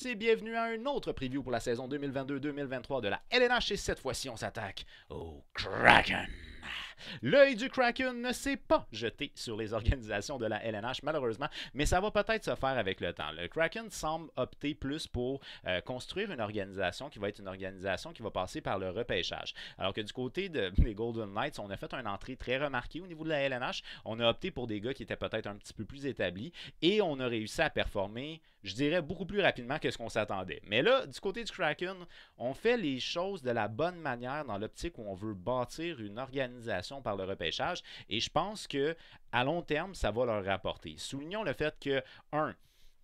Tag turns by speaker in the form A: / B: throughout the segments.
A: C'est bienvenue à un autre preview pour la saison 2022-2023 de la LNH et cette fois-ci on s'attaque au Kraken. L'œil du Kraken ne s'est pas jeté sur les organisations de la LNH, malheureusement, mais ça va peut-être se faire avec le temps. Le Kraken semble opter plus pour euh, construire une organisation qui va être une organisation qui va passer par le repêchage. Alors que du côté des Golden Knights, on a fait une entrée très remarquée au niveau de la LNH. On a opté pour des gars qui étaient peut-être un petit peu plus établis et on a réussi à performer, je dirais, beaucoup plus rapidement que ce qu'on s'attendait. Mais là, du côté du Kraken, on fait les choses de la bonne manière dans l'optique où on veut bâtir une organisation par le repêchage. Et je pense que à long terme, ça va leur rapporter. Soulignons le fait que, un,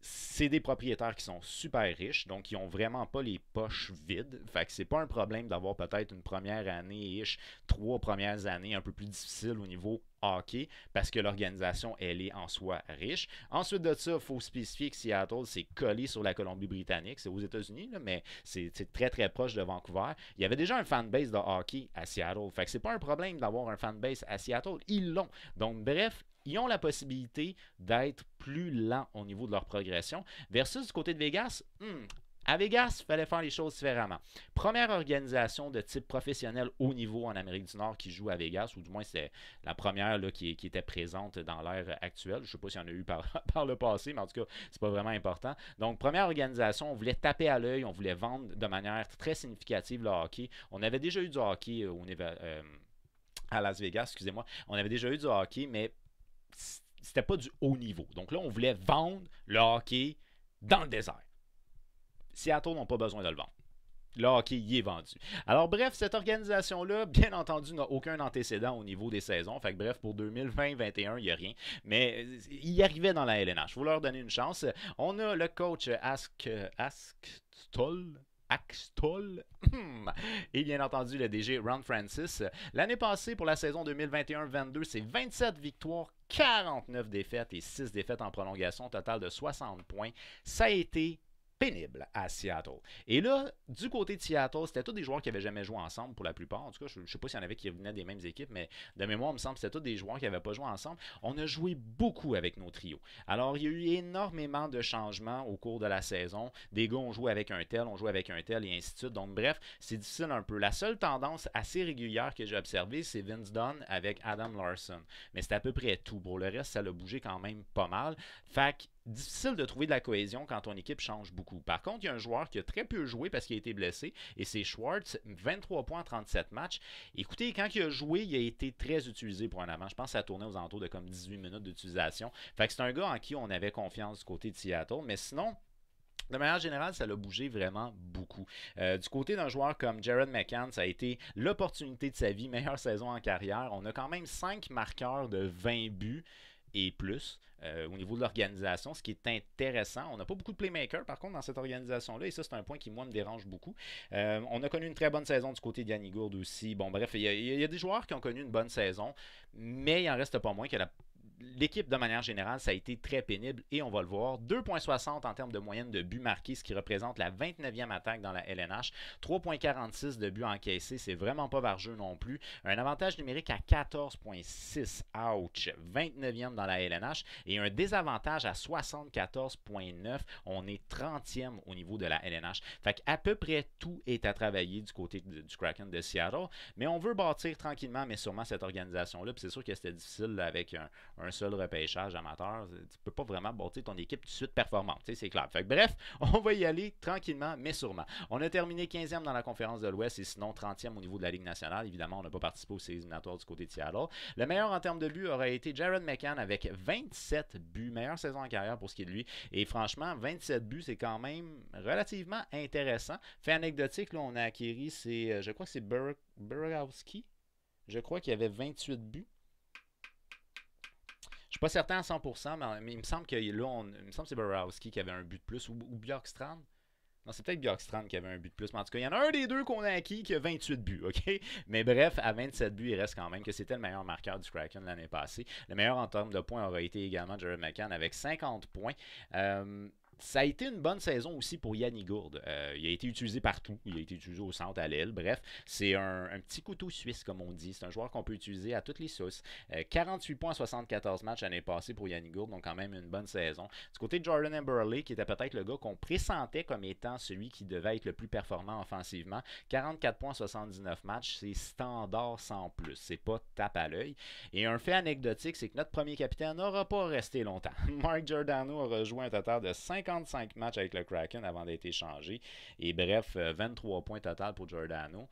A: c'est des propriétaires qui sont super riches, donc ils ont vraiment pas les poches vides. Fait que c'est pas un problème d'avoir peut-être une première année trois premières années un peu plus difficiles au niveau hockey, parce que l'organisation, elle est en soi riche. Ensuite de ça, il faut spécifier que Seattle c'est collé sur la Colombie-Britannique, c'est aux États-Unis, mais c'est très très proche de Vancouver. Il y avait déjà un fanbase de hockey à Seattle, fait que c'est pas un problème d'avoir un fanbase à Seattle, ils l'ont. Donc bref, ils ont la possibilité d'être plus lents au niveau de leur progression. Versus du côté de Vegas, hmm, à Vegas, il fallait faire les choses différemment. Première organisation de type professionnel haut niveau en Amérique du Nord qui joue à Vegas, ou du moins c'est la première là, qui, était présente dans l'ère actuelle. Je ne sais pas s'il y en a eu par, le passé, mais en tout cas, c'est pas vraiment important. Donc, première organisation, on voulait taper à l'œil, on voulait vendre de manière très significative le hockey. On avait déjà eu du hockey euh, euh, à Las Vegas, excusez-moi. On avait déjà eu du hockey, mais c'était pas du haut niveau. Donc là, on voulait vendre le hockey dans le désert. Seattle n'ont pas besoin de le vendre. Le hockey y est vendu. Alors bref, cette organisation-là, bien entendu, n'a aucun antécédent au niveau des saisons. Fait que bref, pour 2020-21, il n'y a rien. Mais euh, il arrivait dans la LNH. Il faut leur donner une chance. On a le coach Ask, euh, Ask Toll Axtol hmm. et bien entendu le DG Ron Francis. L'année passée, pour la saison 2021-22, c'est 27 victoires, 49 défaites et 6 défaites en prolongation, total de 60 points. Ça a été pénible à Seattle. Et là, du côté de Seattle, c'était tous des joueurs qui n'avaient jamais joué ensemble pour la plupart. En tout cas, je ne sais pas s'il y en avait qui venaient des mêmes équipes, mais de mémoire, il me semble que c'était tous des joueurs qui n'avaient pas joué ensemble. On a joué beaucoup avec nos trios. Alors, il y a eu énormément de changements au cours de la saison. Des gars, on joue avec un tel, on joue avec un tel, et ainsi de suite. Donc, bref, c'est difficile un peu. La seule tendance assez régulière que j'ai observée, c'est Vince Dunn avec Adam Larson. Mais c'est à peu près tout. Pour le reste, ça a bougé quand même pas mal. que, difficile de trouver de la cohésion quand ton équipe change beaucoup. Par contre, il y a un joueur qui a très peu joué parce qu'il a été blessé et c'est Schwartz, 23 points en 37 matchs. Écoutez, quand il a joué, il a été très utilisé pour un avant. Je pense que ça tournait aux alentours de comme 18 minutes d'utilisation. Fait que c'est un gars en qui on avait confiance du côté de Seattle, mais sinon, de manière générale, ça l'a bougé vraiment beaucoup. Euh, du côté d'un joueur comme Jared McCann, ça a été l'opportunité de sa vie, meilleure saison en carrière. On a quand même 5 marqueurs de 20 buts et plus euh, au niveau de l'organisation. Ce qui est intéressant, on n'a pas beaucoup de playmakers par contre dans cette organisation-là, et ça, c'est un point qui, moi, me dérange beaucoup. Euh, on a connu une très bonne saison du côté Gourde aussi. Bon, bref, il y, a des joueurs qui ont connu une bonne saison, mais il en reste pas moins que la l'équipe, de manière générale, ça a été très pénible et on va le voir. 2,60 en termes de moyenne de buts marqués, ce qui représente la 29e attaque dans la LNH. 3,46 de buts encaissés, c'est vraiment pas par non plus. Un avantage numérique à 14,6, ouch, 29e dans la LNH et un désavantage à 74,9. On est 30e au niveau de la LNH. Fait à peu près tout est à travailler du côté du Kraken de Seattle, mais on veut bâtir tranquillement, mais sûrement cette organisation-là. c'est sûr que c'était difficile avec un un seul repêchage amateur, tu peux pas vraiment bâtir ton équipe tout de suite performante, c'est clair. bref, on va y aller tranquillement, mais sûrement. On a terminé 15e dans la conférence de l'Ouest et sinon 30e au niveau de la Ligue nationale. Évidemment, on n'a pas participé aux séries éliminatoires du côté de Seattle. Le meilleur en termes de buts aurait été Jared McCann avec 27 buts, meilleure saison en carrière pour ce qui est de lui. Et franchement, 27 buts, c'est quand même relativement intéressant. Fait anecdotique, là, on a acquis c'est, euh, je crois que c'est Burkowski. Je crois qu'il y avait 28 buts je suis pas certain à 100%, mais, il me semble que là, me semble c'est Borowski qui avait un but de plus ou, Bjorkstrand. Non, c'est peut-être Bjorkstrand qui avait un but de plus, mais en tout cas, il y en a un des deux qu'on a acquis qui a 28 buts, OK? Mais bref, à 27 buts, il reste quand même que c'était le meilleur marqueur du Kraken l'année passée. Le meilleur en termes de points aurait été également Jared McCann avec 50 points. Euh, ça a été une bonne saison aussi pour Yannick Gourde. Euh, il a été utilisé partout. Il a été utilisé au centre, à l'aile. Bref, c'est un, petit couteau suisse, comme on dit. C'est un joueur qu'on peut utiliser à toutes les sauces. 48.74 euh, 48 points, 74 matchs l'année passée pour Yannick Gourde, donc quand même une bonne saison. Du côté de Jordan Emberley, qui était peut-être le gars qu'on pressentait comme étant celui qui devait être le plus performant offensivement, 44 points, 79 matchs, c'est standard sans plus. C'est pas tape à l'œil. Et un fait anecdotique, c'est que notre premier capitaine n'aura pas resté longtemps. Mark Giordano a rejoint un total de 50 35 matchs avec le Kraken avant d'être échangé. Et bref, 23 euh, points total pour Giordano.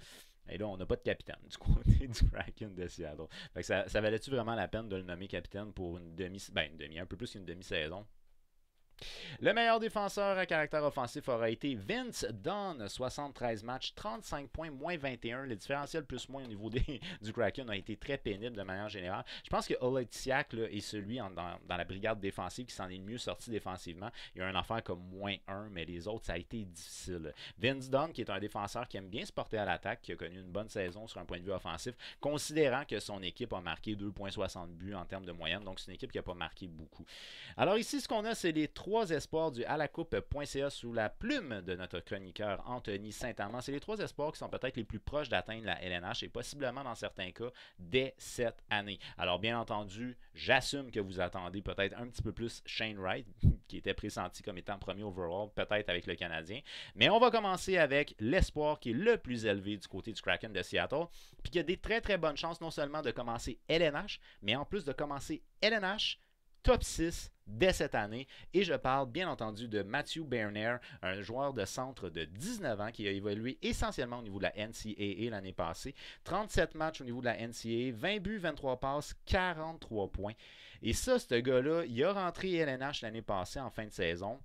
A: Et là, on n'a pas de capitaine du côté du Kraken de Seattle. Fait que ça, valait-tu vraiment la peine de le nommer capitaine pour une demi, ben une demi, un peu plus qu'une demi-saison? Le meilleur défenseur à caractère offensif aura été Vince Dunn, 73 matchs, 35 points, moins 21. Le différentiel plus-moins au niveau du Kraken a été très pénible de manière générale. Je pense que Oletsiak là, est celui dans, la brigade défensive qui s'en est le mieux sorti défensivement. Il y a un affaire comme moins 1, mais les autres, ça a été difficile. Vince Dunn, qui est un défenseur qui aime bien se porter à l'attaque, qui a connu une bonne saison sur un point de vue offensif, considérant que son équipe a marqué 2,60 buts en termes de moyenne. Donc, c'est une équipe qui n'a pas marqué beaucoup. Alors ici, ce qu'on a, c'est les trois trois espoirs du à la coupe.ca sous la plume de notre chroniqueur Anthony Saint-Amand. C'est les trois espoirs qui sont peut-être les plus proches d'atteindre la LNH et possiblement dans certains cas dès cette année. Alors bien entendu, j'assume que vous attendez peut-être un petit peu plus Shane Wright qui était pressenti comme étant premier overall peut-être avec le Canadien. Mais on va commencer avec l'espoir qui est le plus élevé du côté du Kraken de Seattle puis qui a des très très bonnes chances non seulement de commencer LNH mais en plus de commencer LNH top 6 dès cette année. Et je parle bien entendu de Matthew Berner, un joueur de centre de 19 ans qui a évolué essentiellement au niveau de la NCAA l'année passée. 37 matchs au niveau de la NCAA, 20 buts, 23 passes, 43 points. Et ça, ce gars-là, il a rentré LNH l'année passée en fin de saison.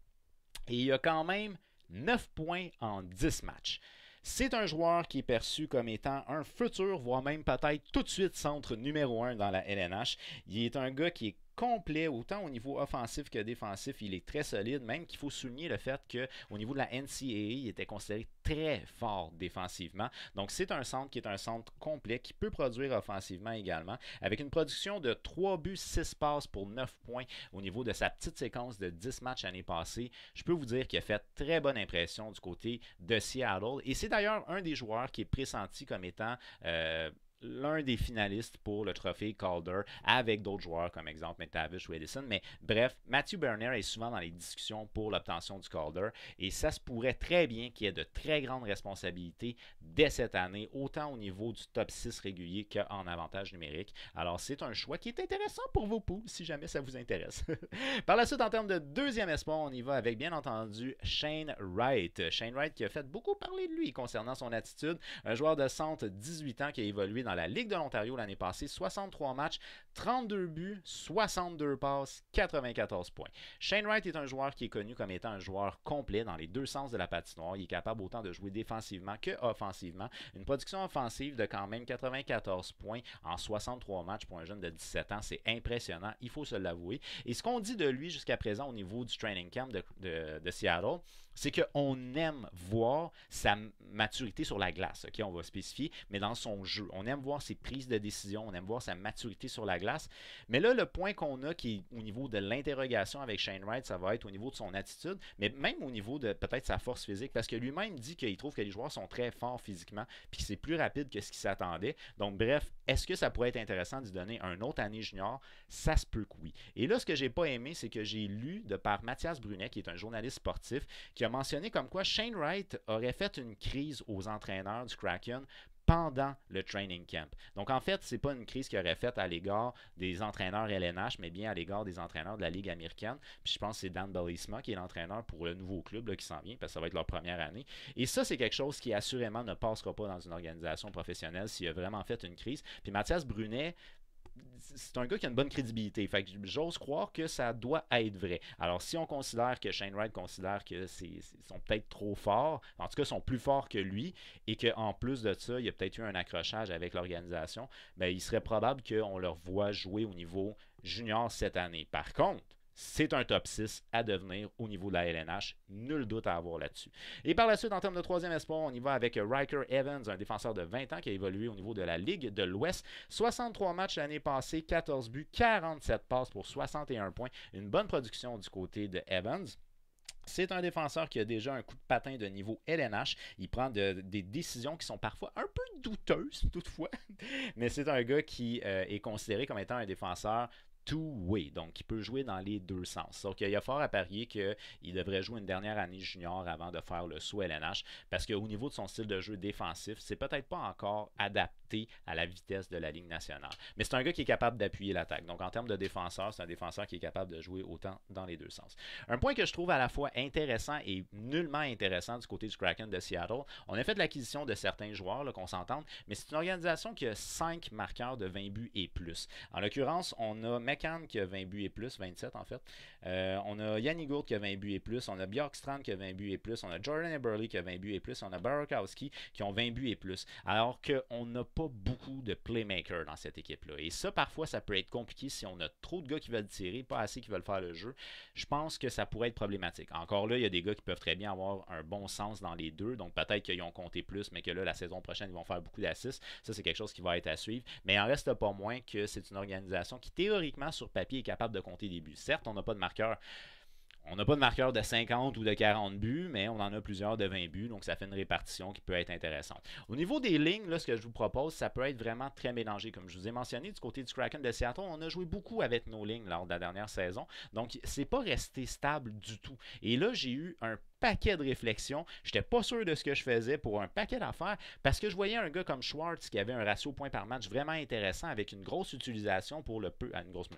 A: Et il a quand même 9 points en 10 matchs. C'est un joueur qui est perçu comme étant un futur, voire même peut-être tout de suite centre numéro 1 dans la LNH. Il est un gars qui est complet, autant au niveau offensif que défensif. Il est très solide, même qu'il faut souligner le fait qu'au niveau de la NCAA, il était considéré très fort défensivement. Donc, c'est un centre qui est un centre complet, qui peut produire offensivement également, avec une production de 3 buts, 6 passes pour 9 points au niveau de sa petite séquence de 10 matchs l'année passée. Je peux vous dire qu'il a fait très bonne impression du côté de Seattle. Et c'est d'ailleurs un des joueurs qui est pressenti comme étant... Euh, l'un des finalistes pour le trophée Calder avec d'autres joueurs comme exemple Metavish ou Edison. Mais bref, Matthew Bernier est souvent dans les discussions pour l'obtention du Calder et ça se pourrait très bien qu'il y ait de très grandes responsabilités dès cette année, autant au niveau du top 6 régulier qu'en avantage numérique. Alors c'est un choix qui est intéressant pour vos poules si jamais ça vous intéresse. Par la suite, en termes de deuxième espoir, on y va avec bien entendu Shane Wright. Shane Wright qui a fait beaucoup parler de lui concernant son attitude, un joueur de centre 18 ans qui a évolué dans la Ligue de l'Ontario l'année passée, 63 matchs, 32 buts, 62 passes, 94 points. Shane Wright est un joueur qui est connu comme étant un joueur complet dans les deux sens de la patinoire. Il est capable autant de jouer défensivement que offensivement. Une production offensive de quand même 94 points en 63 matchs pour un jeune de 17 ans, c'est impressionnant, il faut se l'avouer. Et ce qu'on dit de lui jusqu'à présent au niveau du training camp de, de Seattle, c'est qu'on aime voir sa maturité sur la glace, ok, on va spécifier, mais dans son jeu. On aime voir ses prises de décision, on aime voir sa maturité sur la glace. Mais là, le point qu'on a qui est au niveau de l'interrogation avec Shane Wright, ça va être au niveau de son attitude, mais même au niveau de peut-être sa force physique, parce que lui-même dit qu'il trouve que les joueurs sont très forts physiquement, puis c'est plus rapide que ce qu'il s'attendait. Donc, bref, est-ce que ça pourrait être intéressant d'y donner un autre année junior? Ça se peut que oui. Et là, ce que j'ai pas aimé, c'est que j'ai lu de par Mathias Brunet, qui est un journaliste sportif, qui a mentionné comme quoi Shane Wright aurait fait une crise aux entraîneurs du Kraken pendant le training camp. Donc, en fait, ce n'est pas une crise qu'il aurait faite à l'égard des entraîneurs LNH, mais bien à l'égard des entraîneurs de la Ligue américaine. Puis je pense que c'est Dan Bellisma qui est l'entraîneur pour le nouveau club qui s'en vient, parce que ça va être leur première année. Et ça, c'est quelque chose qui assurément ne passera pas dans une organisation professionnelle s'il y a vraiment fait une crise. Puis Mathias Brunet, c'est un gars qui a une bonne crédibilité. Fait que j'ose croire que ça doit être vrai. Alors, si on considère que Shane Wright considère que c'est sont peut-être trop forts, en tout cas, sont plus forts que lui, et qu'en plus de ça, il y a peut-être eu un accrochage avec l'organisation, ben, il serait probable qu'on leur voit jouer au niveau junior cette année. Par contre, c'est un top 6 à devenir au niveau de la LNH. Nul doute à avoir là-dessus. Et par la suite, en termes de troisième espoir, on y va avec Riker Evans, un défenseur de 20 ans qui a évolué au niveau de la Ligue de l'Ouest. 63 matchs l'année passée, 14 buts, 47 passes pour 61 points. Une bonne production du côté de Evans. C'est un défenseur qui a déjà un coup de patin de niveau LNH. Il prend des décisions qui sont parfois un peu douteuses, toutefois. Mais c'est un gars qui euh, est considéré comme étant un défenseur two-way, donc il peut jouer dans les deux sens. Donc il y a fort à parier qu'il devrait jouer une dernière année junior avant de faire le saut LNH, parce qu'au niveau de son style de jeu défensif, c'est peut-être pas encore adapté à la vitesse de la Ligue nationale. Mais c'est un gars qui est capable d'appuyer l'attaque. Donc en termes de défenseur, c'est un défenseur qui est capable de jouer autant dans les deux sens. Un point que je trouve à la fois intéressant et nullement intéressant du côté du Kraken de Seattle, on a fait de l'acquisition de certains joueurs, qu'on s'entende, mais c'est une organisation qui a cinq marqueurs de 20 buts et plus. En l'occurrence, on a qui a 20 buts et plus, 27 en fait. Euh, on a Yannick Gould qui a 20 buts et plus. On a Strand qui a 20 buts et plus. On a Jordan Eberle qui a 20 buts et plus. On a Barakowski qui ont 20 buts et plus. Alors qu'on n'a pas beaucoup de playmakers dans cette équipe-là. Et ça, parfois, ça peut être compliqué si on a trop de gars qui veulent tirer, pas assez qui veulent faire le jeu. Je pense que ça pourrait être problématique. Encore là, il y a des gars qui peuvent très bien avoir un bon sens dans les deux. Donc peut-être qu'ils ont compté plus, mais que là, la saison prochaine, ils vont faire beaucoup d'assists. Ça, c'est quelque chose qui va être à suivre. Mais il en reste pas moins que c'est une organisation qui, théoriquement, sur papier est capable de compter des buts. Certes, on n'a pas de marqueur. On n'a pas de marqueur de 50 ou de 40 buts, mais on en a plusieurs de 20 buts, donc ça fait une répartition qui peut être intéressante. Au niveau des lignes, là, ce que je vous propose, ça peut être vraiment très mélangé. Comme je vous ai mentionné, du côté du Kraken de Seattle, on a joué beaucoup avec nos lignes lors de la dernière saison, donc c'est pas resté stable du tout. Et là, j'ai eu un paquet de réflexions. Je n'étais pas sûr de ce que je faisais pour un paquet d'affaires parce que je voyais un gars comme Schwartz qui avait un ratio point par match vraiment intéressant avec une grosse utilisation pour le peu, ah, une grosse,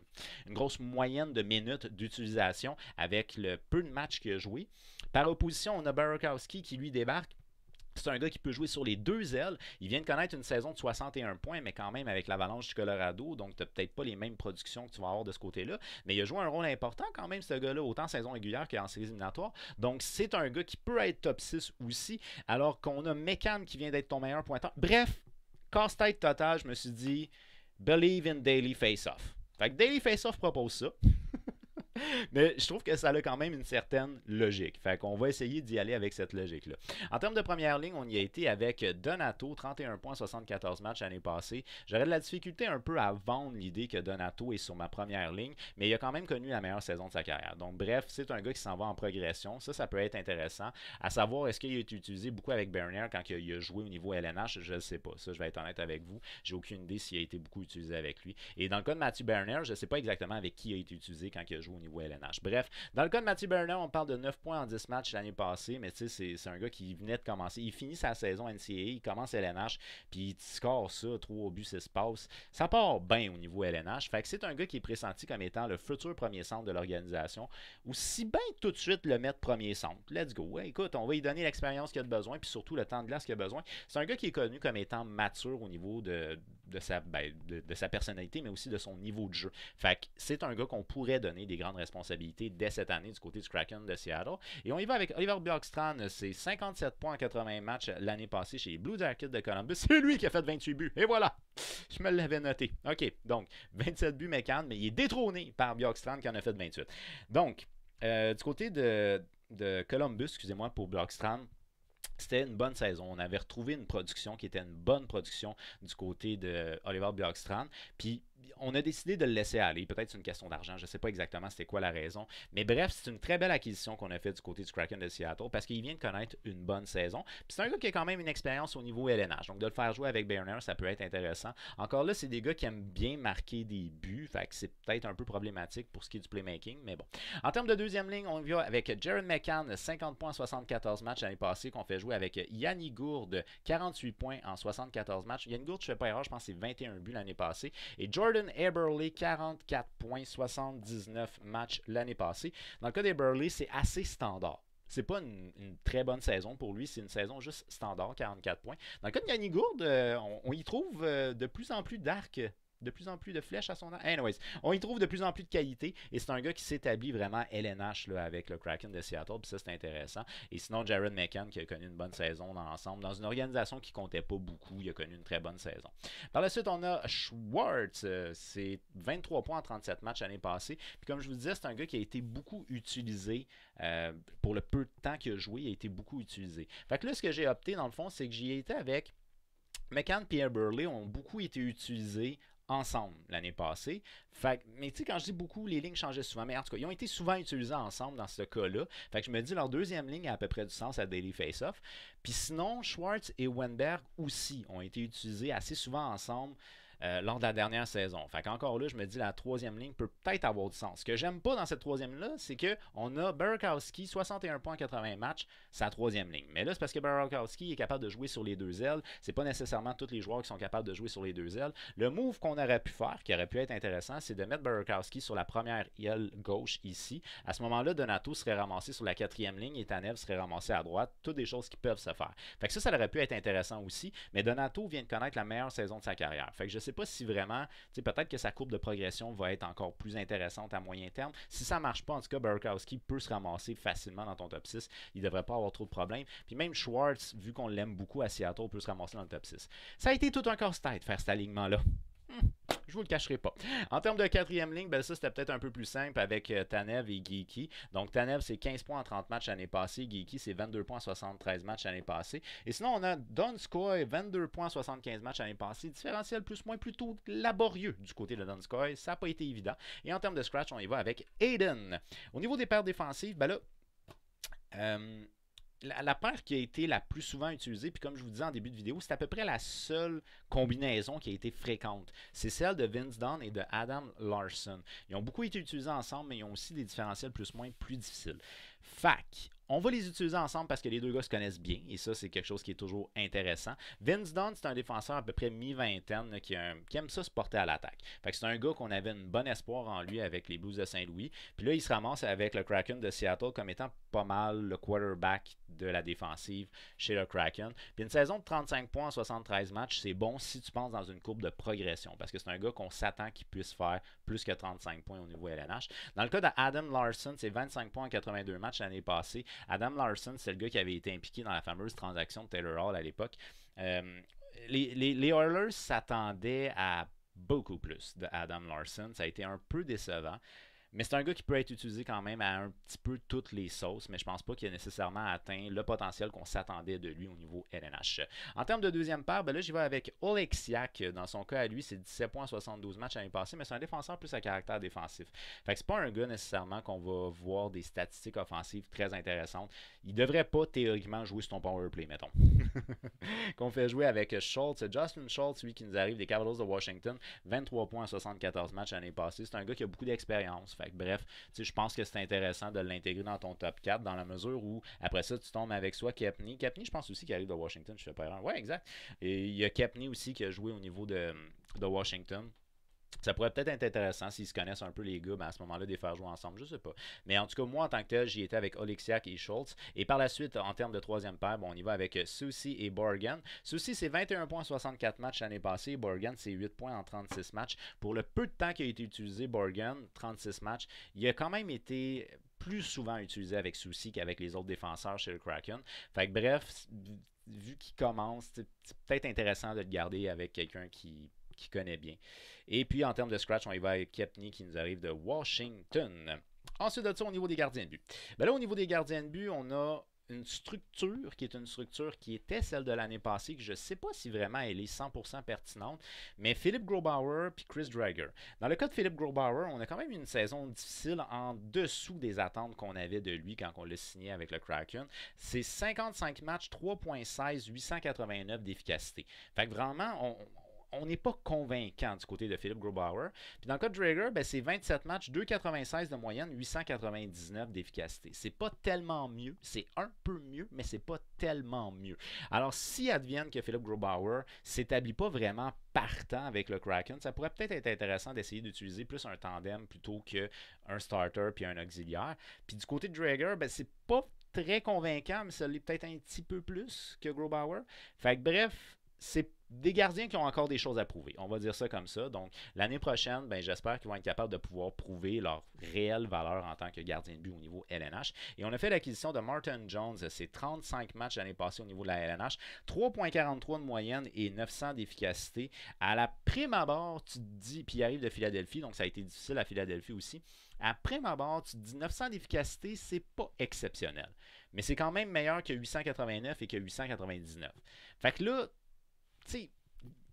A: une grosse moyenne de minutes d'utilisation avec le peu de matchs qu'il a joué. Par opposition, on a Barakowski qui lui débarque c'est un gars qui peut jouer sur les deux ailes. Il vient de connaître une saison de 61 points, mais quand même avec l'avalanche du Colorado, donc tu n'as peut-être pas les mêmes productions que tu vas avoir de ce côté-là. Mais il a joué un rôle important quand même, ce gars-là, autant en saison régulière qu'en séries éliminatoires. Donc c'est un gars qui peut être top 6 aussi, alors qu'on a Mekan qui vient d'être ton meilleur pointeur. Bref, casse-tête total, je me suis dit, believe in daily face-off. Fait que Daily Face-Off propose ça. Mais je trouve que ça a quand même une certaine logique. Fait qu'on va essayer d'y aller avec cette logique-là. En termes de première ligne, on y a été avec Donato, 31 points, 74 matchs l'année passée. J'aurais de la difficulté un peu à vendre l'idée que Donato est sur ma première ligne, mais il a quand même connu la meilleure saison de sa carrière. Donc, bref, c'est un gars qui s'en va en progression. Ça, ça peut être intéressant. À savoir, est-ce qu'il a été utilisé beaucoup avec Bernier quand il a joué au niveau LNH Je ne sais pas. Ça, je vais être honnête avec vous. J'ai aucune idée s'il a été beaucoup utilisé avec lui. Et dans le cas de Mathieu Bernier, je ne sais pas exactement avec qui il a été utilisé quand il a joué au niveau ou LNH. Bref, dans le cas de Mathieu Bernard, on parle de 9 points en 10 matchs l'année passée, mais tu sais, c'est un gars qui venait de commencer. Il finit sa saison NCAA, il commence LNH, puis il score ça, 3 buts, se passe. Ça part bien au niveau LNH. Fait que c'est un gars qui est pressenti comme étant le futur premier centre de l'organisation, ou si bien tout de suite le mettre premier centre. Let's go. écoute, on va lui donner l'expérience qu'il a de besoin, puis surtout le temps de glace qu'il a besoin. C'est un gars qui est connu comme étant mature au niveau de, ben, de sa, personnalité, mais aussi de son niveau de jeu. Fait que c'est un gars qu'on pourrait donner des grandes responsabilités dès cette année du côté du Kraken de Seattle. Et on y va avec Oliver Bjorkstrand, c'est 57 points en 80 matchs l'année passée chez les Blue Jackets de Columbus. C'est lui qui a fait 28 buts. Et voilà! Je me l'avais noté. OK, donc 27 buts mécan mais il est détrôné par Bjorkstrand qui en a fait 28. Donc, euh, du côté de, de Columbus, excusez-moi, pour Bjorkstrand, c'était une bonne saison. On avait retrouvé une production qui était une bonne production du côté de Oliver Bjorkstrand. Puis on a décidé de le laisser aller. Peut-être c'est une question d'argent, je ne sais pas exactement c'était quoi la raison. Mais bref, c'est une très belle acquisition qu'on a fait du côté du Kraken de Seattle parce qu'il vient de connaître une bonne saison. c'est un gars qui a quand même une expérience au niveau LNH. Donc de le faire jouer avec Berner, ça peut être intéressant. Encore là, c'est des gars qui aiment bien marquer des buts. Fait que c'est peut-être un peu problématique pour ce qui est du playmaking. Mais bon. En termes de deuxième ligne, on vient avec Jared McCann, 50 points en 74 matchs l'année passée, qu'on fait jouer avec Yanni Gourde, 48 points en 74 matchs. Yanni Gourde, je ne fais pas erreur, je pense que c'est 21 buts l'année passée. Et George Jordan Eberle, 79 matchs l'année passée. Dans le cas d'Eberle, c'est assez standard. C'est pas une, très bonne saison pour lui, c'est une saison juste standard, 44 points. Dans le cas de Gany euh, on, y trouve euh, de plus en plus d'arcs de plus en plus de flèches à son âge. Anyways, on y trouve de plus en plus de qualité et c'est un gars qui s'établit vraiment LNH là, avec le Kraken de Seattle, puis ça c'est intéressant. Et sinon, Jared McCann qui a connu une bonne saison dans l'ensemble, dans une organisation qui comptait pas beaucoup, il a connu une très bonne saison. Par la suite, on a Schwartz, euh, c'est 23 points en 37 matchs l'année passée. Puis comme je vous disais, c'est un gars qui a été beaucoup utilisé euh, pour le peu de temps qu'il a joué, il a été beaucoup utilisé. Fait que là, ce que j'ai opté dans le fond, c'est que j'y ai été avec. McCann et Burley ont beaucoup été utilisés ensemble l'année passée. Fait, mais tu sais, quand je dis beaucoup, les lignes changeaient souvent. Mais en tout cas, ils ont été souvent utilisés ensemble dans ce cas-là. Fait que je me dis, leur deuxième ligne a à peu près du sens à Daily Face-Off. Puis sinon, Schwartz et Wenberg aussi ont été utilisés assez souvent ensemble euh, lors de la dernière saison. Fait encore là, je me dis la troisième ligne peut peut-être avoir du sens. Ce que j'aime pas dans cette troisième là c'est qu'on a Berkowski, 61 points 80 matchs, sa troisième ligne. Mais là, c'est parce que Barakowski est capable de jouer sur les deux ailes. C'est pas nécessairement tous les joueurs qui sont capables de jouer sur les deux ailes. Le move qu'on aurait pu faire, qui aurait pu être intéressant, c'est de mettre Barakowski sur la première aile gauche ici. À ce moment-là, Donato serait ramassé sur la quatrième ligne et Tanev serait ramassé à droite. Toutes des choses qui peuvent se faire. Fait que ça, ça aurait pu être intéressant aussi. Mais Donato vient de connaître la meilleure saison de sa carrière. Fait que je sais sais pas si vraiment, peut-être que sa courbe de progression va être encore plus intéressante à moyen terme. Si ça marche pas, en tout cas, Burkowski peut se ramasser facilement dans ton top 6. Il devrait pas avoir trop de problèmes. Puis même Schwartz, vu qu'on l'aime beaucoup à Seattle, peut se ramasser dans le top 6. Ça a été tout un casse-tête faire cet alignement-là. Je vous le cacherai pas. En termes de quatrième ligne, ben ça c'était peut-être un peu plus simple avec euh, Tanev et Geeky. Donc Tanev c'est 15 points en 30 matchs l'année passée, Geeky c'est 22 points en 73 matchs l'année passée. Et sinon on a Donskoy 22 points 75 matchs l'année passée, différentiel plus moins plutôt laborieux du côté de Sky ça n'a pas été évident. Et en termes de scratch, on y va avec Aiden. Au niveau des paires défensives, ben là euh, la, paire qui a été la plus souvent utilisée, puis comme je vous disais en début de vidéo, c'est à peu près la seule combinaison qui a été fréquente. C'est celle de Vince Dunn et de Adam Larson. Ils ont beaucoup été utilisés ensemble, mais ils ont aussi des différentiels plus-moins ou plus difficiles. Fac, on va les utiliser ensemble parce que les deux gars se connaissent bien et ça, c'est quelque chose qui est toujours intéressant. Vince Dunn, c'est un défenseur à peu près mi-vingtaine qui, aime ça se porter à l'attaque. Fait que c'est un gars qu'on avait un bon espoir en lui avec les Blues de Saint-Louis. Puis là, il se ramasse avec le Kraken de Seattle comme étant pas mal le quarterback de la défensive chez le Kraken. Puis une saison de 35 points en 73 matchs, c'est bon si tu penses dans une courbe de progression, parce que c'est un gars qu'on s'attend qu'il puisse faire plus que 35 points au niveau LNH. Dans le cas d'Adam Larson, c'est 25 points en 82 matchs l'année passée. Adam Larson, c'est le gars qui avait été impliqué dans la fameuse transaction de Taylor Hall à l'époque. Euh, les, Oilers s'attendaient à beaucoup plus d'Adam Larson. Ça a été un peu décevant. Mais c'est un gars qui peut être utilisé quand même à un petit peu toutes les sauces, mais je pense pas qu'il a nécessairement atteint le potentiel qu'on s'attendait de lui au niveau LNH. En termes de deuxième paire, ben là, j'y vais avec Oleksiak. Dans son cas, à lui, c'est 17,72 matchs l'année passée, mais c'est un défenseur plus à caractère défensif. Fait que c'est pas un gars nécessairement qu'on va voir des statistiques offensives très intéressantes. Il devrait pas théoriquement jouer sur ton power play, mettons. qu'on fait jouer avec Schultz. Justin Schultz, lui, qui nous arrive des Cavaliers de Washington, 23 points 74 matchs l'année passée. C'est un gars qui a beaucoup d'expérience bref, je pense que c'est intéressant de l'intégrer dans ton top 4 dans la mesure où après ça, tu tombes avec soit Kepney. Kepney, je pense aussi qu'il arrive de Washington, je fais pas erreur. Oui, exact. Et il y a Kepney aussi qui a joué au niveau de, de Washington ça pourrait peut-être être intéressant s'ils se connaissent un peu les gars, ben, à ce moment-là, de les faire jouer ensemble, je sais pas. Mais en tout cas, moi, en tant que tel, j'y étais avec Oleksiak et Schultz. Et par la suite, en termes de troisième paire, on y va avec euh, Soucy et Borgan. Susi, c'est 21 points 64 matchs l'année passée. Borgan, c'est 8 points en 36 matchs. Pour le peu de temps qui a été utilisé, Borgan, 36 matchs, il a quand même été plus souvent utilisé avec Souci qu'avec les autres défenseurs chez le Kraken. Fait que bref, vu qu'il commence, c'est peut-être intéressant de le garder avec quelqu'un qui qui connaît bien. Et puis, en termes de scratch, on y va avec Kepney qui nous arrive de Washington. Ensuite de ça, au niveau des gardiens de but. Ben là, au niveau des gardiens de but, on a une structure qui est une structure qui était celle de l'année passée, que je ne sais pas si vraiment elle est 100% pertinente, mais Philippe Grobauer puis Chris Drager. Dans le cas de Philippe Grobauer, on a quand même une saison difficile en dessous des attentes qu'on avait de lui quand on l'a signé avec le Kraken. C'est 55 matchs, 3.16, 889 d'efficacité. Fait que vraiment, on, on n'est pas convaincant du côté de Philippe Grobauer. Puis dans le cas de Drager, ben, c'est 27 matchs, 2,96 de moyenne, 899 d'efficacité. C'est pas tellement mieux, c'est un peu mieux, mais c'est pas tellement mieux. Alors, si advienne que Philippe ne s'établit pas vraiment partant avec le Kraken, ça pourrait peut-être être intéressant d'essayer d'utiliser plus un tandem plutôt qu'un starter puis un auxiliaire. Puis du côté de Drager, ben, c'est pas très convaincant, mais ça l'est peut-être un petit peu plus que Grobauer. Fait bref, c'est des gardiens qui ont encore des choses à prouver. On va dire ça comme ça. Donc, l'année prochaine, ben, j'espère qu'ils vont être capables de pouvoir prouver leur réelle valeur en tant que gardien de but au niveau LNH. Et on a fait l'acquisition de Martin Jones. C'est 35 matchs l'année passée au niveau de la LNH. 3,43 de moyenne et 900 d'efficacité. À la prime abord, tu te dis, puis il arrive de Philadelphie, donc ça a été difficile à Philadelphie aussi. À prime abord, tu te dis 900 d'efficacité, c'est pas exceptionnel. Mais c'est quand même meilleur que 889 et que 899. Fait que là, sais,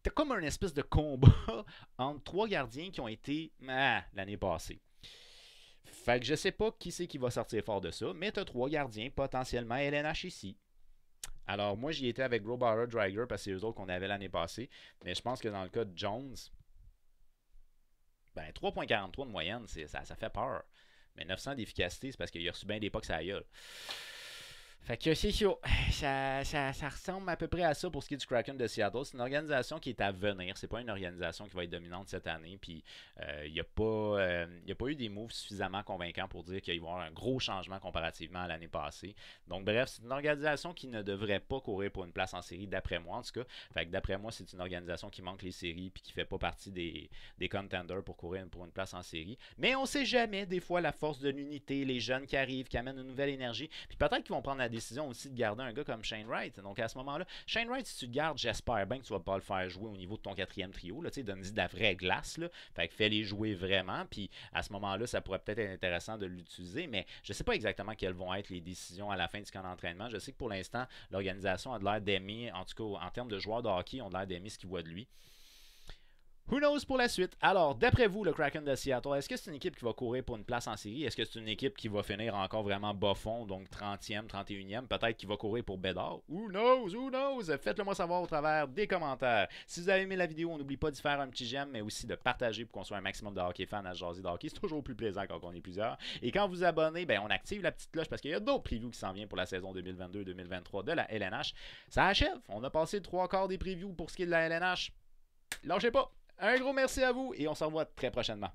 A: t'as comme un espèce de combat entre trois gardiens qui ont été ah, l'année passée. Fait que je sais pas qui c'est qui va sortir fort de ça, mais t'as trois gardiens potentiellement LNH ici. Alors moi j'y étais avec Grobauer Drager parce que c'est eux autres qu'on avait l'année passée, mais je pense que dans le cas de Jones, ben 3.43 de moyenne, ça, ça fait peur. Mais 900 d'efficacité, c'est parce qu'il a reçu bien des pucks à la gueule. Fait que ça, ressemble à peu près à ça pour ce qui est du Kraken de Seattle. C'est une organisation qui est à venir. C'est pas une organisation qui va être dominante cette année. Puis il euh, n'y a, euh, a, pas eu des moves suffisamment convaincants pour dire qu'il va y avoir un gros changement comparativement à l'année passée. Donc bref, c'est une organisation qui ne devrait pas courir pour une place en série, d'après moi en tout cas. Fait d'après moi, c'est une organisation qui manque les séries puis qui fait pas partie des, des contenders pour courir pour une place en série. Mais on sait jamais, des fois, la force de l'unité, les jeunes qui arrivent, qui amènent une nouvelle énergie. Puis peut-être qu'ils vont prendre la décision aussi de garder un gars comme Shane Wright. Donc à ce moment-là, Shane Wright, si tu le gardes, j'espère bien que tu vas pas le faire jouer au niveau de ton quatrième trio. Là, donne-y de la vraie glace. Fait que fais-les jouer vraiment. Puis à ce moment-là, ça pourrait peut-être être intéressant de l'utiliser. Mais je sais pas exactement quelles vont être les décisions à la fin du camp d'entraînement. Je sais que pour l'instant, l'organisation a de l'air d'aimer, en tout cas en termes de joueurs de hockey, on a de l'air d'aimer ce qu'ils voient de lui. Who knows pour la suite? Alors, d'après vous, le Kraken de Seattle, est-ce que c'est une équipe qui va courir pour une place en série? Est-ce que c'est une équipe qui va finir encore vraiment bas fond, donc 30e, 31e, peut-être qui va courir pour Bédard? Who knows? Who knows? Faites-le moi savoir au travers des commentaires. Si vous avez aimé la vidéo, on n'oublie pas d'y faire un petit j'aime, mais aussi de partager pour qu'on soit un maximum de hockey fans à jaser de C'est toujours plus plaisant quand on est plusieurs. Et quand vous abonnez, ben, on active la petite cloche parce qu'il y a d'autres previews qui s'en viennent pour la saison 2022-2023 de la LNH. Ça achève. On a passé trois quarts des previews pour ce qui est de la LNH. Lâchez pas! Un gros merci à vous et on se revoit très prochainement.